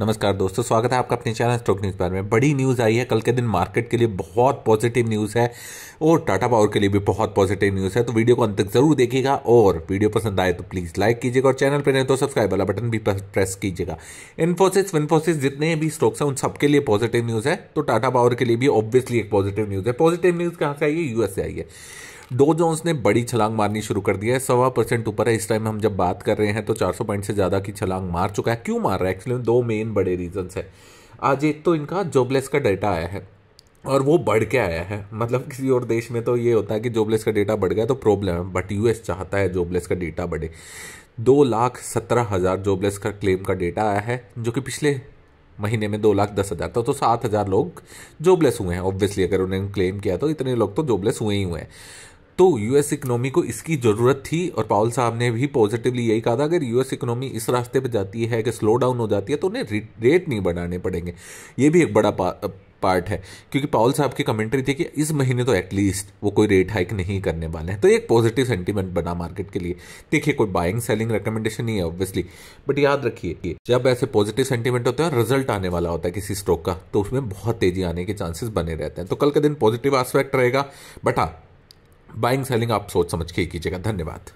नमस्कार दोस्तों स्वागत है आपका अपने चैनल स्टॉक न्यूज़ पर में बड़ी न्यूज़ आई है कल के दिन मार्केट के लिए बहुत पॉजिटिव न्यूज़ है और टाटा पावर के लिए भी बहुत पॉजिटिव न्यूज़ है तो वीडियो को अंत तक जरूर देखिएगा और वीडियो पसंद आए तो प्लीज़ लाइक कीजिएगा और चैनल पर नहीं तो सब्सक्राइब वाला बटन भी प्रेस कीजिएगा इन्फोसिस विन्फोसिस जितने भी स्टॉक्स हैं उन सबके लिए पॉजिटिव न्यूज़ है तो टाटा पावर के लिए भी ऑब्वियसली एक पॉजिटिव न्यूज़ है पॉजिटिव न्यूज़ कहाँ से आई है यूएस से आई है डो जोन्स ने बड़ी छलांग मारनी शुरू कर दी है सवा परसेंट ऊपर है इस टाइम हम जब बात कर रहे हैं तो 400 पॉइंट से ज़्यादा की छलांग मार चुका है क्यों मार रहा है एक्चुअली दो मेन बड़े रीजन्स है आज एक तो इनका जॉबलेस का डाटा आया है और वो बढ़ के आया है मतलब किसी और देश में तो ये होता है कि जॉबलेस का डेटा बढ़ गया तो प्रॉब्लम है बट यूएस चाहता है जॉबलेस का डेटा बढ़े दो लाख सत्रह हज़ार जॉबलेस का क्लेम का डेटा आया है जो कि पिछले महीने में दो लाख दस हज़ार था तो सात हज़ार लोग जॉबलेस हुए हैं ऑब्वियसली अगर उन्होंने क्लेम किया तो इतने लोग तो जॉबलेस हुए ही हुए हैं तो यूएस इकोनॉमी को इसकी ज़रूरत थी और पावल साहब ने भी पॉजिटिवली यही कहा था अगर यूएस इकोनॉमी इस रास्ते पर जाती है कि स्लो डाउन हो जाती है तो उन्हें रेट नहीं बढ़ाने पड़ेंगे ये भी एक बड़ा पार्ट है क्योंकि पावल साहब की कमेंट्री थी कि इस महीने तो एटलीस्ट वो कोई रेट हाइक नहीं करने वाले हैं तो एक पॉजिटिव सेंटीमेंट बना मार्केट के लिए देखिए कोई बाइंग सेलिंग रिकमेंडेशन नहीं है ऑब्वियसली बट याद रखिए कि जब ऐसे पॉजिटिव सेंटीमेंट होता है रिजल्ट आने वाला होता है किसी स्टॉक का तो उसमें बहुत तेजी आने के चांसेस बने रहते हैं तो कल का दिन पॉजिटिव आस्पेक्ट रहेगा बट हाँ बाइंग सेलिंग आप सोच समझ के कीजिएगा धन्यवाद